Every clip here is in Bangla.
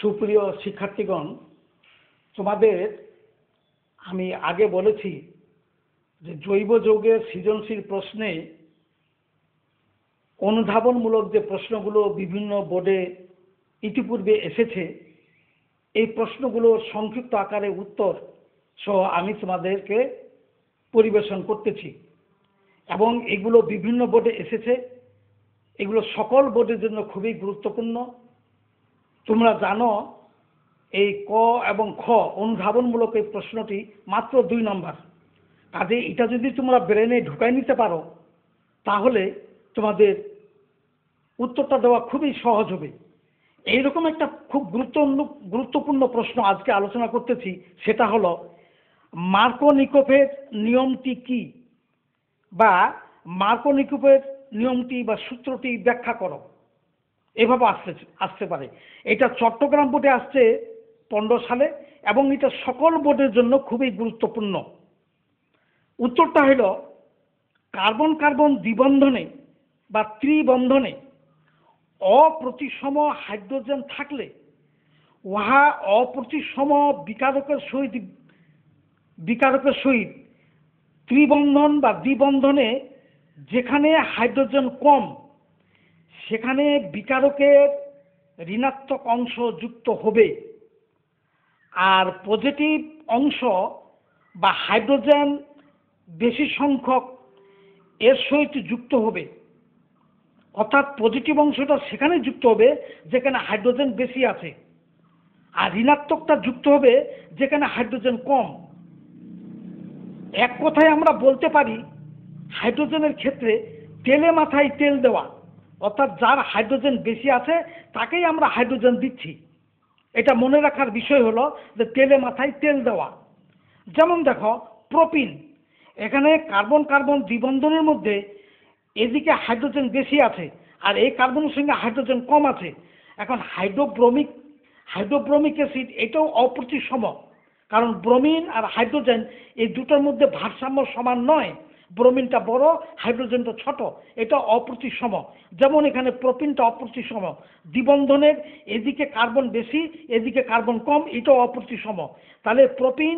সুপ্রিয় শিক্ষার্থীগণ তোমাদের আমি আগে বলেছি যে জৈব যৌগের সৃজনশীল প্রশ্নে অনুধাবনমূলক যে প্রশ্নগুলো বিভিন্ন বোর্ডে ইতিপূর্বে এসেছে এই প্রশ্নগুলোর সংক্ষিপ্ত আকারে উত্তর সহ আমি তোমাদেরকে পরিবেশন করতেছি এবং এগুলো বিভিন্ন বোর্ডে এসেছে এগুলো সকল বোর্ডের জন্য খুবই গুরুত্বপূর্ণ তোমরা জানো এই ক এবং খ অনুধাবনমূলক এই প্রশ্নটি মাত্র দুই নম্বর কাজে এটা যদি তোমরা ব্রেনে ঢুকাই নিতে পারো তাহলে তোমাদের উত্তরটা দেওয়া খুবই সহজ হবে এইরকম একটা খুব গুরুত্ব গুরুত্বপূর্ণ প্রশ্ন আজকে আলোচনা করতেছি সেটা হলো নিকোপের নিয়মটি কি বা নিকোপের নিয়মটি বা সূত্রটি ব্যাখ্যা করো এভাবে আসতে আসতে পারে এটা চট্টগ্রাম বোর্ডে আসছে পনেরো সালে এবং এটা সকল বোর্ডের জন্য খুবই গুরুত্বপূর্ণ উত্তরটা হইল কার্বন কার্বন দ্বিবন্ধনে বা ত্রিবন্ধনে অপ্রতিসম হাইড্রোজেন থাকলে উহা অপ্রতিসম বিকারকের সহিত বিকারকের সহিত ত্রিবন্ধন বা দ্বিবন্ধনে যেখানে হাইড্রোজেন কম সেখানে বিকারকের ঋণাত্মক অংশ যুক্ত হবে আর পজিটিভ অংশ বা হাইড্রোজেন বেশি সংখ্যক এর সহিত যুক্ত হবে অর্থাৎ পজিটিভ অংশটা সেখানে যুক্ত হবে যেখানে হাইড্রোজেন বেশি আছে আর ঋণাত্মকটা যুক্ত হবে যেখানে হাইড্রোজেন কম এক কথায় আমরা বলতে পারি হাইড্রোজেনের ক্ষেত্রে তেলে মাথায় তেল দেওয়া অর্থাৎ যার হাইড্রোজেন বেশি আছে তাকেই আমরা হাইড্রোজেন দিচ্ছি এটা মনে রাখার বিষয় হলো যে তেলে মাথায় তেল দেওয়া যেমন দেখো প্রোপিন এখানে কার্বন কার্বন দ্বিবন্ধনের মধ্যে এদিকে হাইড্রোজেন বেশি আছে আর এই কার্বনের সঙ্গে হাইড্রোজেন কম আছে এখন হাইড্রোব্রোমিক হাইড্রোব্রোমিক অ্যাসিড এটাও অপ্রতিসম কারণ ব্রোমিন আর হাইড্রোজেন এই দুটোর মধ্যে ভারসাম্য সমান নয় ব্রোমিনটা বড় হাইড্রোজেনটা ছোট এটা অপ্রতিসম যেমন এখানে প্রোপিনটা অপ্রতিসম দ্বিবন্ধনের এদিকে কার্বন বেশি এদিকে কার্বন কম এটা অপ্রতিসম তাহলে প্রোপিন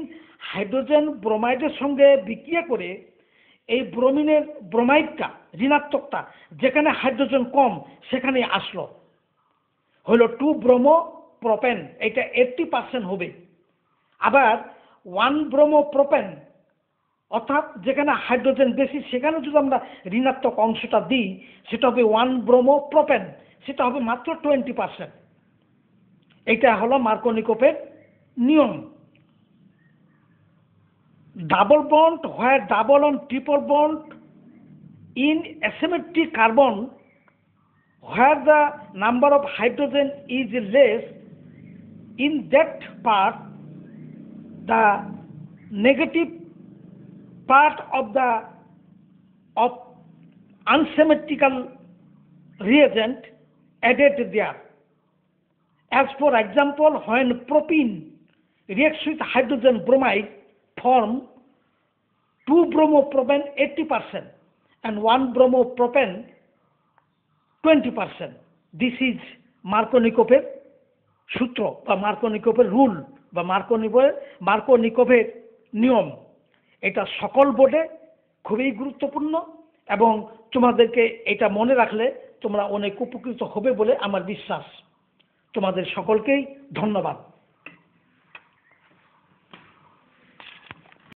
হাইড্রোজেন ব্রোমাইডের সঙ্গে বিক্রিয়া করে এই ব্রোমিনের ব্রোমাইডটা ঋণাত্মকটা যেখানে হাইড্রোজেন কম সেখানে আসলো হলো টু ব্রোমো প্রোপেন এটা এইটটি পার্সেন্ট হবে আবার ওয়ান ব্রোমো প্রোপেন অর্থাৎ যেখানে হাইড্রোজেন বেশি সেখানে যদি আমরা ঋণাত্মক অংশটা দিই সেটা হবে ওয়ান ব্রোমো প্রোপেন সেটা হবে মাত্র টোয়েন্টি পার্সেন্ট এইটা হলো মার্কোনিকোপের নিয়ম double bond where double on triple bond in asymmetry carbon where the number of hydrogen is less in that part the negative part of the of unsymmetrical reagent added there. As for example, when propene reacts with hydrogen bromide form two bromopropane 80% and one bromopropane 20%. This is মার্কোনিকোপের সূত্র বা মার্কোনিকোপের রুল বা মার্কোনিকোপের মার্কোনিকোভের নিয়ম এটা সকল বোর্ডে খুবই গুরুত্বপূর্ণ এবং তোমাদেরকে এটা মনে রাখলে তোমরা অনেক উপকৃত হবে বলে আমার বিশ্বাস তোমাদের সকলকেই ধন্যবাদ